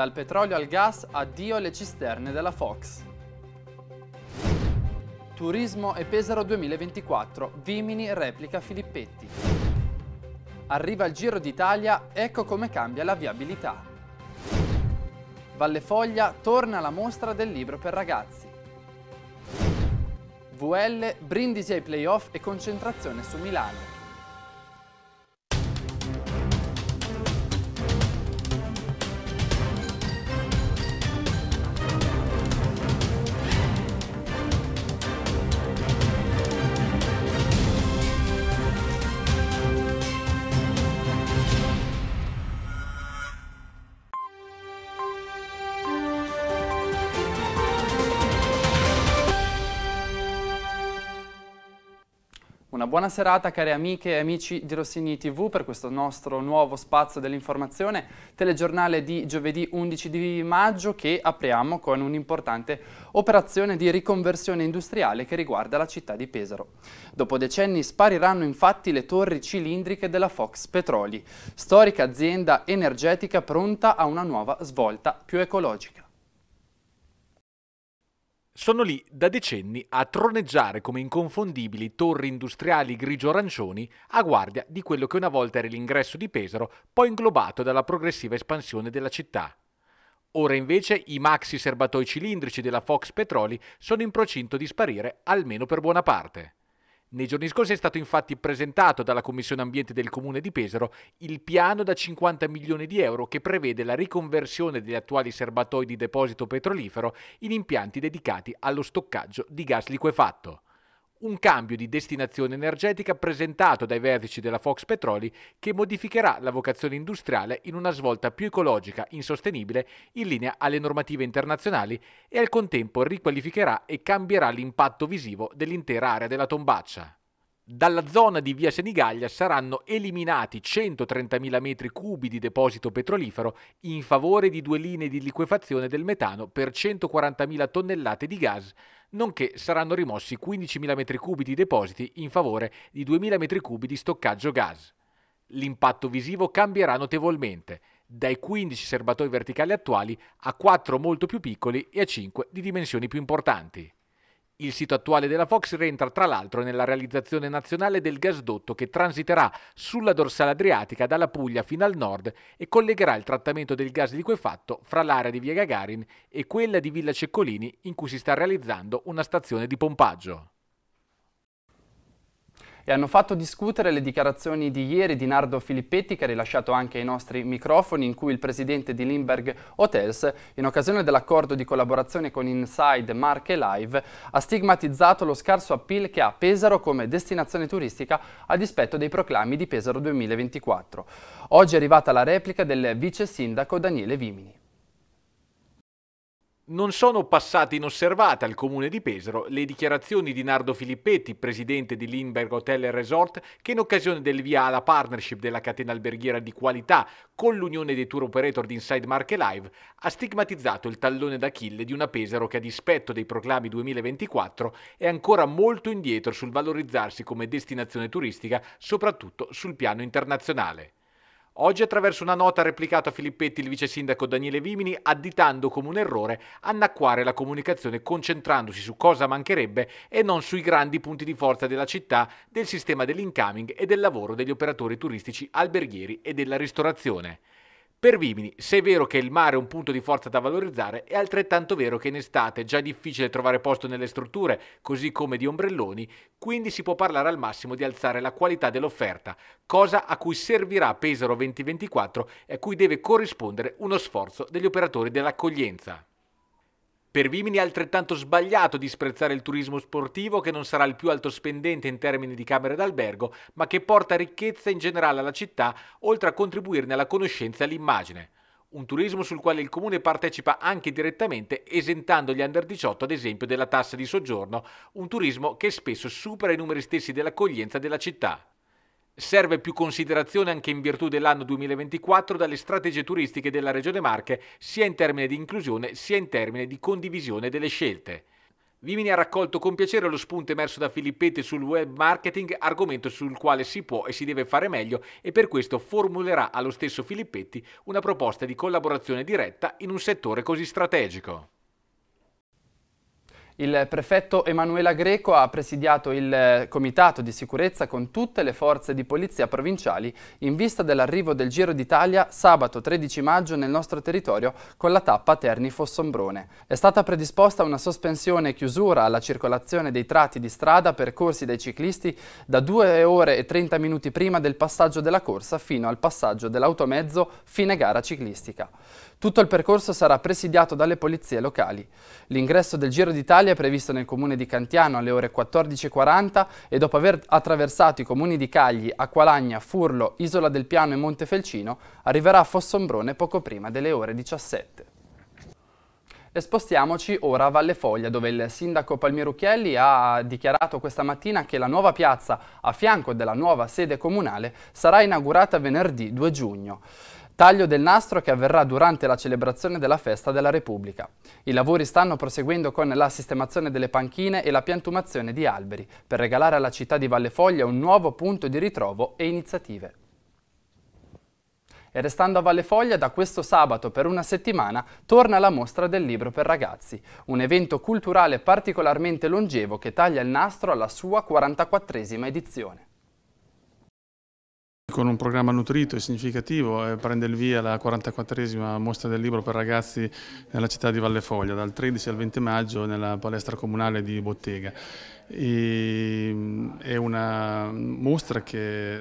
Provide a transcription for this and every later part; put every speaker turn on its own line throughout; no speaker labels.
Dal petrolio al gas, addio alle cisterne della Fox. Turismo e Pesaro 2024, Vimini replica Filippetti. Arriva il Giro d'Italia, ecco come cambia la viabilità. Valle Foglia torna la mostra del libro per ragazzi. VL, Brindisi ai playoff e concentrazione su Milano. buona serata cari amiche e amici di Rossini TV per questo nostro nuovo spazio dell'informazione, telegiornale di giovedì 11 di maggio che apriamo con un'importante operazione di riconversione industriale che riguarda la città di Pesaro. Dopo decenni spariranno infatti le torri cilindriche della Fox Petroli, storica azienda energetica pronta a una nuova svolta più ecologica
sono lì da decenni a troneggiare come inconfondibili torri industriali grigio-arancioni a guardia di quello che una volta era l'ingresso di Pesaro, poi inglobato dalla progressiva espansione della città. Ora invece i maxi serbatoi cilindrici della Fox Petroli sono in procinto di sparire almeno per buona parte. Nei giorni scorsi è stato infatti presentato dalla Commissione Ambiente del Comune di Pesaro il piano da 50 milioni di euro che prevede la riconversione degli attuali serbatoi di deposito petrolifero in impianti dedicati allo stoccaggio di gas liquefatto un cambio di destinazione energetica presentato dai vertici della Fox Petroli che modificherà la vocazione industriale in una svolta più ecologica, insostenibile, in linea alle normative internazionali e al contempo riqualificherà e cambierà l'impatto visivo dell'intera area della tombaccia. Dalla zona di via Senigallia saranno eliminati 130.000 metri cubi di deposito petrolifero in favore di due linee di liquefazione del metano per 140.000 tonnellate di gas, nonché saranno rimossi 15.000 metri cubi di depositi in favore di 2.000 metri cubi di stoccaggio gas. L'impatto visivo cambierà notevolmente, dai 15 serbatoi verticali attuali a 4 molto più piccoli e a 5 di dimensioni più importanti. Il sito attuale della Fox rientra tra l'altro nella realizzazione nazionale del gasdotto che transiterà sulla dorsale adriatica dalla Puglia fino al nord e collegherà il trattamento del gas liquefatto fra l'area di Via Gagarin e quella di Villa Ceccolini in cui si sta realizzando una stazione di pompaggio e hanno fatto discutere le dichiarazioni di ieri di Nardo Filippetti che ha
rilasciato anche ai nostri microfoni in cui il presidente di Limberg Hotels in occasione dell'accordo di collaborazione con Inside Marche Live ha stigmatizzato lo scarso appeal che ha Pesaro come destinazione turistica a dispetto dei proclami di Pesaro 2024. Oggi è arrivata la replica del vice
sindaco Daniele Vimini. Non sono passate inosservate al comune di Pesaro le dichiarazioni di Nardo Filippetti, presidente di Lindbergh Hotel Resort, che in occasione del via alla partnership della catena alberghiera di qualità con l'unione dei tour operator di Inside Marche Live, ha stigmatizzato il tallone d'Achille di una Pesaro che a dispetto dei proclami 2024 è ancora molto indietro sul valorizzarsi come destinazione turistica, soprattutto sul piano internazionale. Oggi attraverso una nota replicata a Filippetti il vice sindaco Daniele Vimini additando come un errore annacquare la comunicazione concentrandosi su cosa mancherebbe e non sui grandi punti di forza della città, del sistema dell'incoming e del lavoro degli operatori turistici alberghieri e della ristorazione. Per Vimini, se è vero che il mare è un punto di forza da valorizzare, è altrettanto vero che in estate è già difficile trovare posto nelle strutture, così come di ombrelloni, quindi si può parlare al massimo di alzare la qualità dell'offerta, cosa a cui servirà Pesaro 2024 e a cui deve corrispondere uno sforzo degli operatori dell'accoglienza. Per Vimini è altrettanto sbagliato disprezzare il turismo sportivo che non sarà il più alto spendente in termini di camere d'albergo, ma che porta ricchezza in generale alla città, oltre a contribuirne alla conoscenza e all'immagine. Un turismo sul quale il comune partecipa anche direttamente, esentando gli under 18 ad esempio della tassa di soggiorno, un turismo che spesso supera i numeri stessi dell'accoglienza della città serve più considerazione anche in virtù dell'anno 2024 dalle strategie turistiche della Regione Marche, sia in termini di inclusione sia in termini di condivisione delle scelte. Vimini ha raccolto con piacere lo spunto emerso da Filippetti sul web marketing, argomento sul quale si può e si deve fare meglio e per questo formulerà allo stesso Filippetti una proposta di collaborazione diretta in un settore così strategico.
Il prefetto Emanuela Greco ha presidiato il eh, comitato di sicurezza con tutte le forze di polizia provinciali in vista dell'arrivo del Giro d'Italia sabato 13 maggio nel nostro territorio con la tappa Terni-Fossombrone. È stata predisposta una sospensione e chiusura alla circolazione dei tratti di strada percorsi dai ciclisti da 2 ore e 30 minuti prima del passaggio della corsa fino al passaggio dell'automezzo fine gara ciclistica. Tutto il percorso sarà presidiato dalle polizie locali. L'ingresso del Giro d'Italia è previsto nel comune di Cantiano alle ore 14.40 e dopo aver attraversato i comuni di Cagli, Acqualagna, Furlo, Isola del Piano e Montefelcino arriverà a Fossombrone poco prima delle ore 17. E spostiamoci ora a Valle Foglia, dove il sindaco Palmirucchielli ha dichiarato questa mattina che la nuova piazza a fianco della nuova sede comunale sarà inaugurata venerdì 2 giugno taglio del nastro che avverrà durante la celebrazione della festa della Repubblica. I lavori stanno proseguendo con la sistemazione delle panchine e la piantumazione di alberi, per regalare alla città di Vallefoglia un nuovo punto di ritrovo e iniziative. E restando a Valle Foglia, da questo sabato per una settimana torna la mostra del libro per ragazzi, un evento culturale particolarmente longevo che taglia il nastro alla sua 44esima edizione.
Con un programma nutrito e significativo eh, prende il via la 44esima mostra del libro per ragazzi nella città di Valle Foglia, dal 13 al 20 maggio nella palestra comunale di Bottega. E, mm, è una mostra che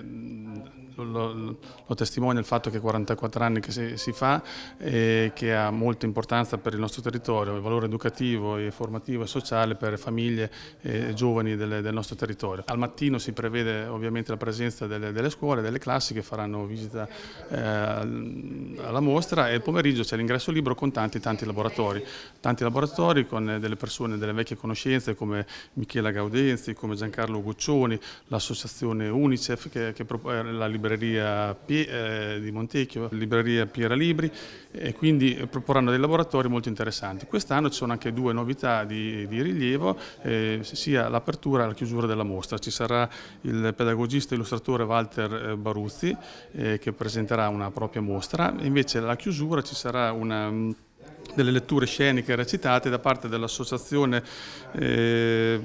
lo, lo, testimonia il fatto che 44 anni che si, si fa e che ha molta importanza per il nostro territorio, il valore educativo e formativo e sociale per famiglie e giovani del, del nostro territorio. Al mattino si prevede ovviamente la presenza delle, delle scuole, delle classi che faranno visita eh, alla mostra e il pomeriggio c'è l'ingresso libero con tanti tanti laboratori, tanti laboratori con delle persone delle vecchie conoscenze come Michela Gaudenzi, come Giancarlo Guccioni, l'associazione UNICEF che, che propone eh, la libertà libreria Pie, eh, di Montecchio, libreria Piera Libri e quindi proporranno dei laboratori molto interessanti. Quest'anno ci sono anche due novità di, di rilievo, eh, sia l'apertura e la chiusura della mostra. Ci sarà il pedagogista e illustratore Walter eh, Baruzzi eh, che presenterà una propria mostra, invece alla chiusura ci sarà una mm, delle letture sceniche recitate da parte dell'Associazione eh,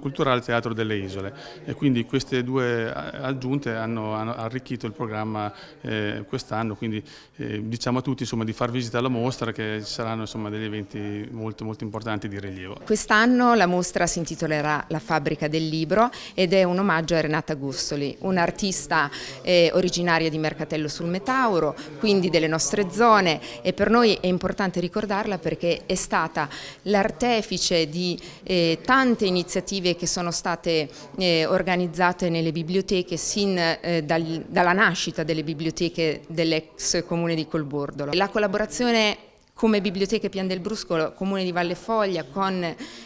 Culturale Teatro delle Isole e quindi queste due aggiunte hanno, hanno arricchito il programma eh, quest'anno, quindi eh, diciamo a tutti insomma, di far visita alla mostra che ci saranno insomma, degli eventi molto, molto importanti di rilievo.
Quest'anno la mostra si intitolerà La fabbrica del libro ed è un omaggio a Renata Gustoli, un'artista eh, originaria di Mercatello sul Metauro, quindi delle nostre zone e per noi è importante importante ricordarla perché è stata l'artefice di eh, tante iniziative che sono state eh, organizzate nelle biblioteche sin eh, dal, dalla nascita delle biblioteche dell'ex comune di Colbordolo. La collaborazione come Biblioteche Pian del Bruscolo, Comune di Valle Foglia, con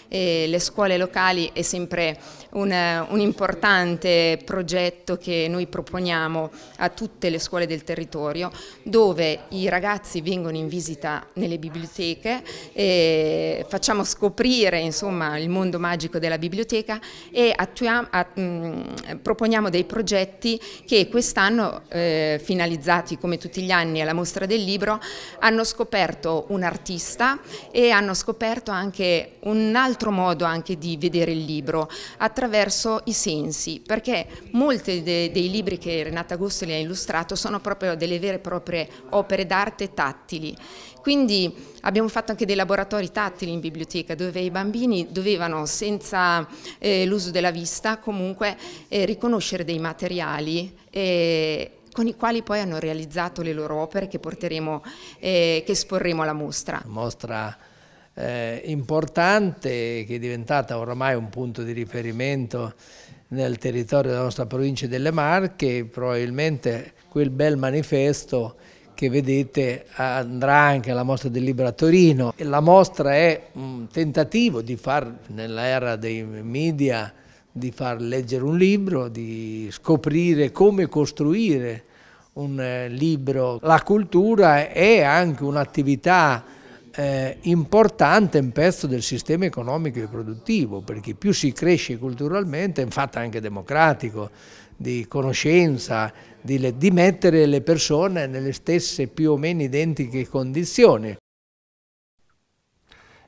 eh, le scuole locali è sempre un, un importante progetto che noi proponiamo a tutte le scuole del territorio, dove i ragazzi vengono in visita nelle biblioteche, eh, facciamo scoprire insomma, il mondo magico della biblioteca e attuiamo, att, mh, mm, proponiamo dei progetti che quest'anno, eh, finalizzati come tutti gli anni alla mostra del libro, hanno scoperto un artista e hanno scoperto anche un altro modo anche di vedere il libro attraverso i sensi, perché molti de dei libri che Renata Gostoli ha illustrato sono proprio delle vere e proprie opere d'arte tattili. Quindi abbiamo fatto anche dei laboratori tattili in biblioteca dove i bambini dovevano senza eh, l'uso della vista comunque eh, riconoscere dei materiali eh, con i quali poi hanno realizzato le loro opere che, porteremo, eh, che esporremo alla mostra.
Mostra
eh, importante che è diventata oramai un punto di riferimento
nel territorio della nostra provincia delle Marche, probabilmente quel bel manifesto che vedete andrà anche alla mostra del libro a Torino. La mostra è un mm, tentativo di far nell'era dei media di far leggere un libro, di scoprire come costruire un eh, libro. La cultura è anche un'attività eh, importante in pezzo del sistema economico e produttivo, perché più si cresce culturalmente, infatti anche democratico, di conoscenza, di, di mettere le persone nelle stesse più o meno identiche condizioni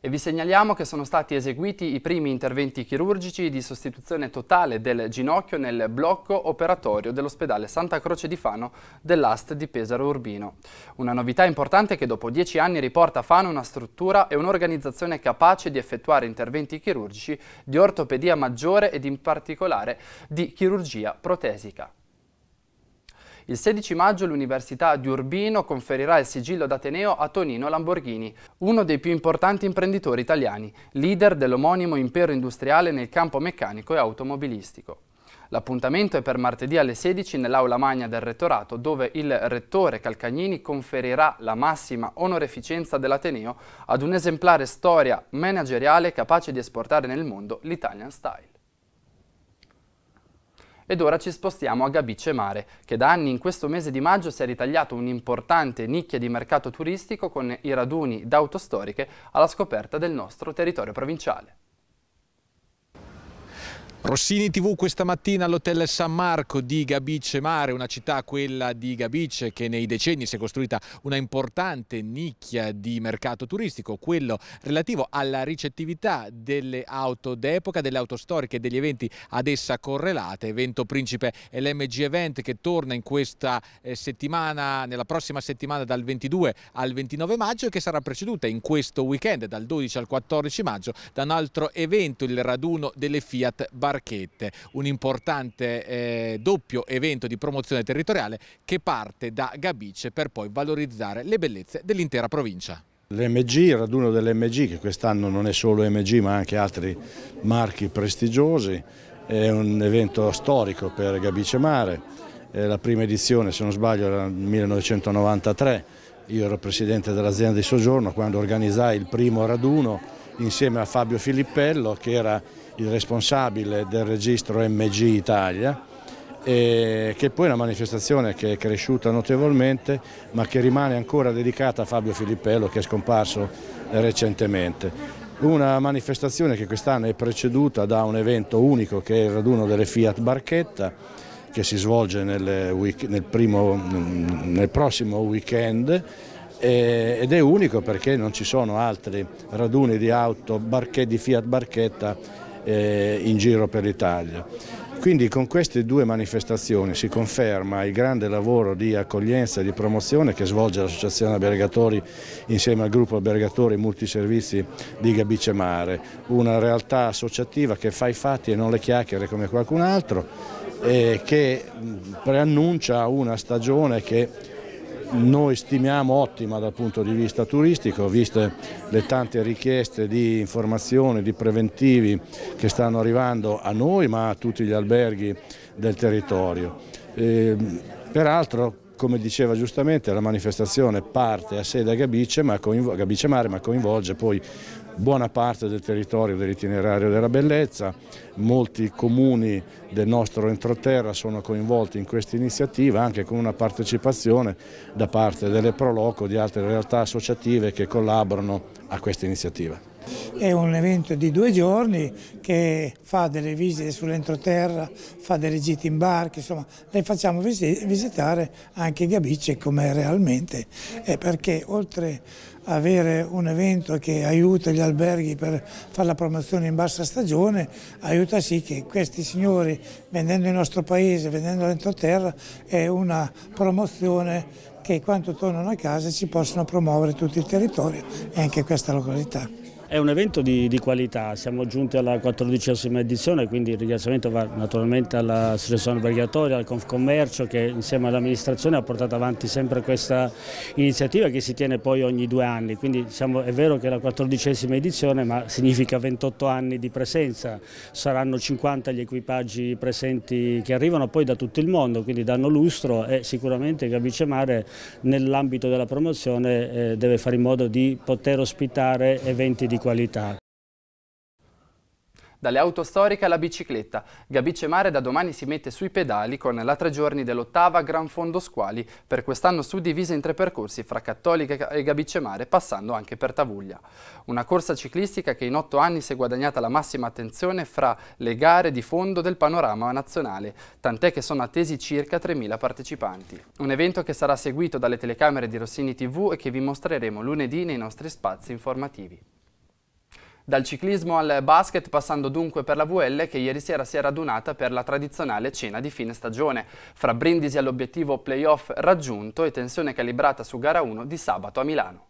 e vi segnaliamo che sono stati eseguiti i primi interventi chirurgici di sostituzione totale del ginocchio nel blocco operatorio dell'ospedale Santa Croce di Fano dell'AST di Pesaro Urbino. Una novità importante che dopo dieci anni riporta a Fano una struttura e un'organizzazione capace di effettuare interventi chirurgici di ortopedia maggiore ed in particolare di chirurgia protesica. Il 16 maggio l'Università di Urbino conferirà il sigillo d'Ateneo a Tonino Lamborghini, uno dei più importanti imprenditori italiani, leader dell'omonimo impero industriale nel campo meccanico e automobilistico. L'appuntamento è per martedì alle 16 nell'aula magna del rettorato dove il rettore Calcagnini conferirà la massima onoreficenza dell'Ateneo ad un esemplare storia manageriale capace di esportare nel mondo l'Italian Style. Ed ora ci spostiamo a Gabice Mare, che da anni in questo mese di maggio si è ritagliato un'importante nicchia di mercato turistico con i raduni d'autostoriche alla scoperta del nostro territorio provinciale.
Rossini TV questa mattina all'hotel San Marco di Gabice Mare, una città quella di Gabice che nei decenni si è costruita una importante nicchia di mercato turistico, quello relativo alla ricettività delle auto d'epoca, delle auto storiche e degli eventi ad essa correlate, evento principe è LMG Event che torna in questa eh, settimana, nella prossima settimana dal 22 al 29 maggio e che sarà preceduta in questo weekend dal 12 al 14 maggio da un altro evento, il raduno delle Fiat Barcelona Barchette, un importante eh, doppio evento di promozione territoriale che parte da Gabice per poi valorizzare le bellezze dell'intera provincia.
L'MG, il raduno dell'MG, che quest'anno non è solo MG ma anche altri marchi prestigiosi, è un evento storico per Gabice Mare, è la prima edizione se non sbaglio era nel 1993, io ero presidente dell'azienda di soggiorno quando organizzai il primo raduno insieme a Fabio Filippello che era il responsabile del registro MG Italia, che poi è una manifestazione che è cresciuta notevolmente ma che rimane ancora dedicata a Fabio Filippello che è scomparso recentemente. Una manifestazione che quest'anno è preceduta da un evento unico che è il raduno delle Fiat Barchetta che si svolge nel, week, nel, primo, nel prossimo weekend ed è unico perché non ci sono altri raduni di auto di Fiat Barchetta eh, in giro per l'Italia. Quindi con queste due manifestazioni si conferma il grande lavoro di accoglienza e di promozione che svolge l'Associazione Albergatori insieme al gruppo Albergatori Multiservizi di Gabice Mare, una realtà associativa che fa i fatti e non le chiacchiere come qualcun altro e che preannuncia una stagione che noi stimiamo ottima dal punto di vista turistico, viste le tante richieste di informazioni, di preventivi che stanno arrivando a noi ma a tutti gli alberghi del territorio. E, peraltro come diceva giustamente la manifestazione parte a sede a Gabice, ma Gabice Mare ma coinvolge poi buona parte del territorio dell'itinerario della bellezza, molti comuni del nostro entroterra sono coinvolti in questa iniziativa anche con una partecipazione da parte delle Proloco e di altre realtà associative che collaborano a questa iniziativa. È un evento di due giorni che fa delle visite sull'entroterra, fa delle gite in barca, insomma le facciamo visitare anche Gabice come realmente, eh, perché oltre ad avere un evento che aiuta gli alberghi per fare la promozione in bassa stagione, aiuta sì che questi signori vendendo il nostro paese, vendendo l'entroterra, è una promozione che quando tornano a casa ci possono promuovere tutto il territorio e anche questa località.
È un evento di, di qualità, siamo giunti alla quattordicesima edizione, quindi il ringraziamento va naturalmente alla Associazione Albergatoria, al Confcommercio che insieme all'amministrazione ha portato avanti sempre questa iniziativa che si tiene poi ogni due anni, quindi siamo, è vero che è la quattordicesima edizione ma significa 28 anni di presenza, saranno 50 gli equipaggi presenti che arrivano poi da tutto il mondo, quindi danno lustro e sicuramente Gabicemare nell'ambito della promozione eh, deve fare in modo di poter ospitare eventi di qualità.
Dalle auto storiche alla bicicletta, Gabice Mare da domani si mette sui pedali con la tre giorni dell'ottava Gran Fondo Squali, per quest'anno suddivisa in tre percorsi fra Cattolica e Gabice Mare, passando anche per Tavuglia. Una corsa ciclistica che in otto anni si è guadagnata la massima attenzione fra le gare di fondo del panorama nazionale, tant'è che sono attesi circa 3.000 partecipanti. Un evento che sarà seguito dalle telecamere di Rossini TV e che vi mostreremo lunedì nei nostri spazi informativi. Dal ciclismo al basket, passando dunque per la VL che ieri sera si è radunata per la tradizionale cena di fine stagione. Fra brindisi all'obiettivo playoff raggiunto e
tensione calibrata su gara 1 di sabato a Milano.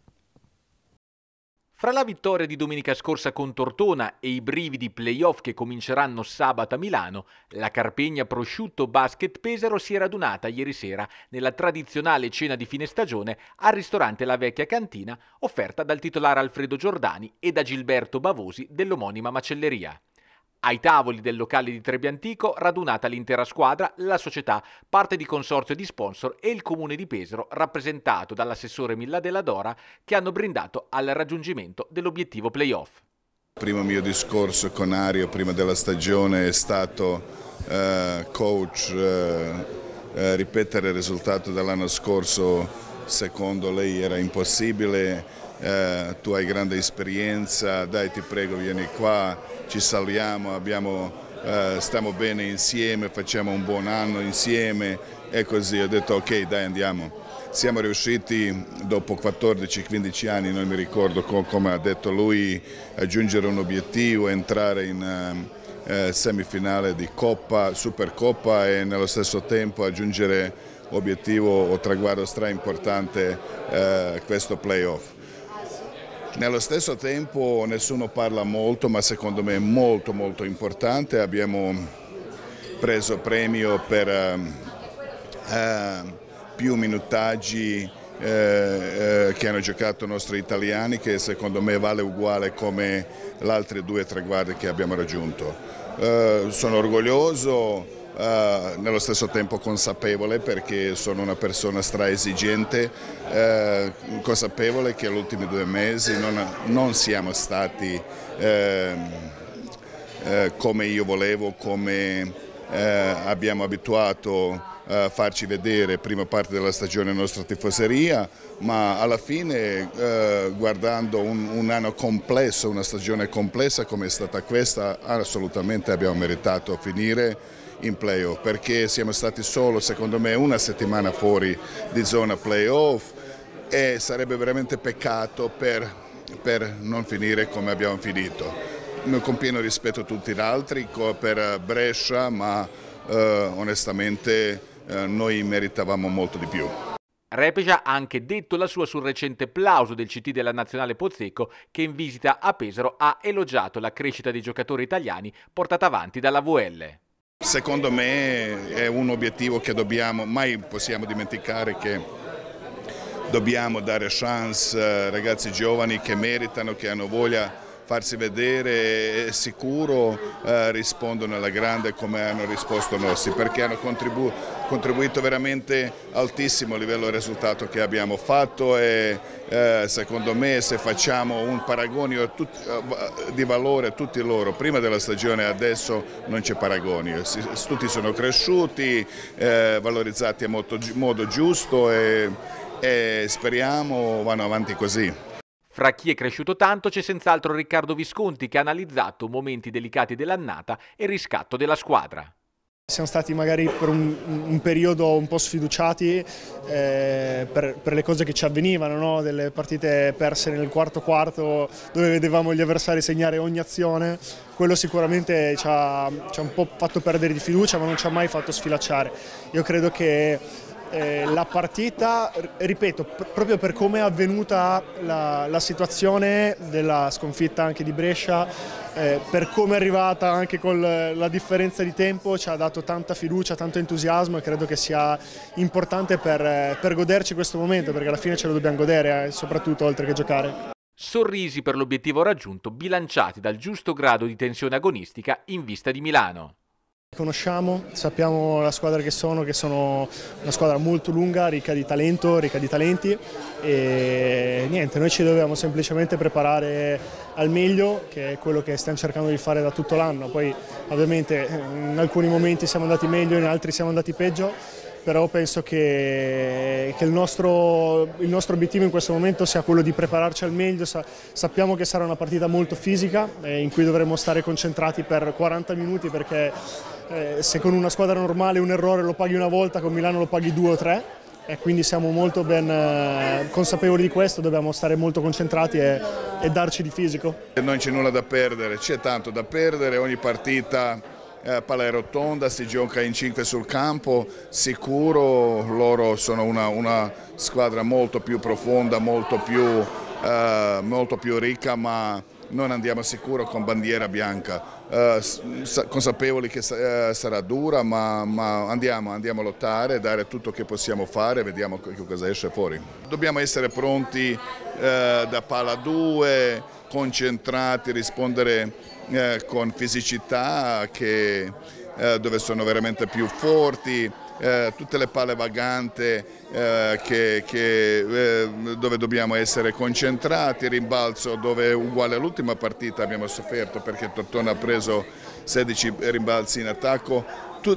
Fra la vittoria di domenica scorsa con Tortona e i brividi playoff che cominceranno sabato a Milano, la Carpegna Prosciutto Basket Pesaro si è radunata ieri sera nella tradizionale cena di fine stagione al ristorante La Vecchia Cantina offerta dal titolare Alfredo Giordani e da Gilberto Bavosi dell'omonima macelleria. Ai tavoli del locale di Trebiantico, radunata l'intera squadra, la società, parte di consorzio di sponsor e il comune di Pesaro, rappresentato dall'assessore della Dora, che hanno brindato al raggiungimento dell'obiettivo playoff.
Il primo mio discorso con Ario prima della stagione è stato eh, coach, eh, eh ripetere il risultato dell'anno scorso secondo lei era impossibile, eh, tu hai grande esperienza, dai ti prego vieni qua, ci salviamo, abbiamo, eh, stiamo bene insieme, facciamo un buon anno insieme e così ho detto ok dai andiamo. Siamo riusciti dopo 14-15 anni, non mi ricordo come ha detto lui, a raggiungere un obiettivo, entrare in... Eh, eh, semifinale di Coppa, Supercoppa e nello stesso tempo aggiungere obiettivo o traguardo stra importante eh, questo playoff. Nello stesso tempo nessuno parla molto, ma secondo me è molto molto importante. Abbiamo preso premio per uh, uh, più minutaggi uh, che hanno giocato i nostri italiani, che secondo me vale uguale come le altre due o tre guardie che abbiamo raggiunto. sono orgoglioso Uh, nello stesso tempo consapevole perché sono una persona straesigente, uh, consapevole che negli ultimi due mesi non, non siamo stati uh, come io volevo, come abbiamo abituato a farci vedere prima parte della stagione nostra tifoseria, ma alla fine guardando un, un anno complesso, una stagione complessa come è stata questa, assolutamente abbiamo meritato a finire in playoff perché siamo stati solo, secondo me, una settimana fuori di zona playoff e sarebbe veramente peccato per, per non finire come abbiamo finito. Con pieno rispetto a tutti gli altri, per Brescia, ma eh, onestamente eh, noi meritavamo molto di più.
Repeja ha anche detto la sua sul recente plauso del CT della Nazionale Pozzecco che in visita a Pesaro ha elogiato la crescita dei giocatori italiani portata avanti dalla VL.
Secondo me è un obiettivo che dobbiamo, mai possiamo dimenticare che dobbiamo dare chance a eh, ragazzi giovani che meritano, che hanno voglia farsi vedere e sicuro eh, rispondono alla grande come hanno risposto i perché hanno contribuito contribuito veramente altissimo a livello del risultato che abbiamo fatto e eh, secondo me se facciamo un paragonio tut, eh, di valore a tutti loro, prima della stagione e adesso non c'è paragonio, si, tutti sono cresciuti, eh, valorizzati in modo, modo giusto e, e speriamo vanno avanti così.
Fra chi è cresciuto tanto c'è senz'altro Riccardo Visconti che ha analizzato momenti delicati dell'annata e riscatto della squadra.
Siamo stati magari per un, un periodo un po' sfiduciati eh, per, per, le cose che ci avvenivano, no? delle partite perse nel quarto quarto dove vedevamo gli avversari segnare ogni azione, quello sicuramente ci ha, ci ha un po' fatto perdere di fiducia ma non ci ha mai fatto sfilacciare. Io credo che eh, la partita, ripeto, pr proprio per come è avvenuta la, la, situazione della sconfitta anche di Brescia, eh, per come è arrivata anche con la differenza di tempo, ci ha dato tanta fiducia, tanto entusiasmo e credo che sia importante per, eh, per goderci questo momento, perché alla fine ce lo dobbiamo godere, eh, soprattutto oltre che giocare.
Sorrisi per l'obiettivo raggiunto, bilanciati dal giusto grado di tensione agonistica in vista di Milano.
Conosciamo, sappiamo la squadra che sono, che sono una squadra molto lunga, ricca di talento, ricca di talenti e niente, noi ci dobbiamo semplicemente preparare al meglio, che è quello che stiamo cercando di fare da tutto l'anno, poi ovviamente in alcuni momenti siamo andati meglio, in altri siamo andati peggio, però penso che, che il, nostro, il, nostro, obiettivo in questo momento sia quello di prepararci al meglio, Sa, sappiamo che sarà una partita molto fisica eh, in cui dovremo stare concentrati per 40 minuti perché eh, se con una squadra normale un errore lo paghi una volta, con Milano lo paghi due o tre e quindi siamo molto ben eh, consapevoli di questo, dobbiamo stare molto concentrati e, e darci di fisico.
Non c'è nulla da perdere, c'è tanto da perdere, ogni partita eh, palla è rotonda, si gioca in 5 sul campo, sicuro loro sono una, una squadra molto più profonda, molto più, eh, molto più ricca ma non andiamo sicuro con bandiera bianca, eh, consapevoli che eh, sarà dura, ma, ma andiamo, andiamo, a lottare, dare tutto che possiamo fare, vediamo che cosa esce fuori. Dobbiamo essere pronti eh, da pala 2, concentrati, rispondere eh, con fisicità che, eh, dove sono veramente più forti, eh, tutte le palle vagante eh, che, che, eh, dove dobbiamo essere concentrati, rimbalzo dove uguale all'ultima partita abbiamo sofferto perché Tortona ha preso 16 rimbalzi in attacco,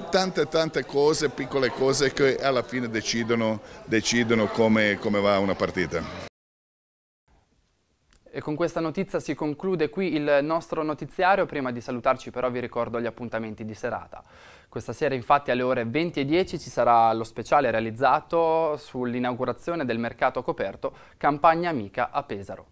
tante tante cose, piccole cose che alla fine decidono, decidono come, come va una partita.
E con questa notizia si conclude qui il nostro notiziario, prima di salutarci però vi ricordo gli appuntamenti di serata. Questa sera infatti alle ore 20.10 ci sarà lo speciale realizzato sull'inaugurazione del mercato coperto Campagna Amica a Pesaro.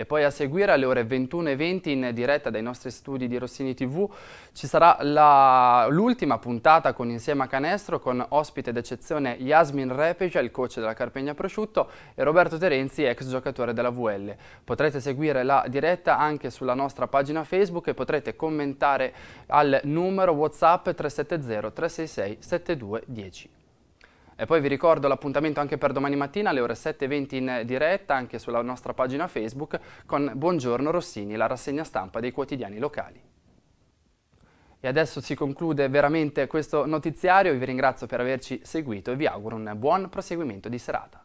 E poi a seguire alle ore 21.20 in diretta dai nostri studi di Rossini TV ci sarà l'ultima puntata con Insieme a Canestro con ospite d'eccezione Yasmin Repeja, il coach della Carpegna Prosciutto e Roberto Terenzi, ex giocatore della VL. Potrete seguire la diretta anche sulla nostra pagina Facebook e potrete commentare al numero WhatsApp 370 366 7210. E poi vi ricordo l'appuntamento anche per domani mattina alle ore 7.20 in diretta anche sulla nostra pagina Facebook con Buongiorno Rossini, la rassegna stampa dei quotidiani locali. E adesso si conclude veramente questo notiziario, vi ringrazio per averci seguito e vi auguro un buon proseguimento di serata.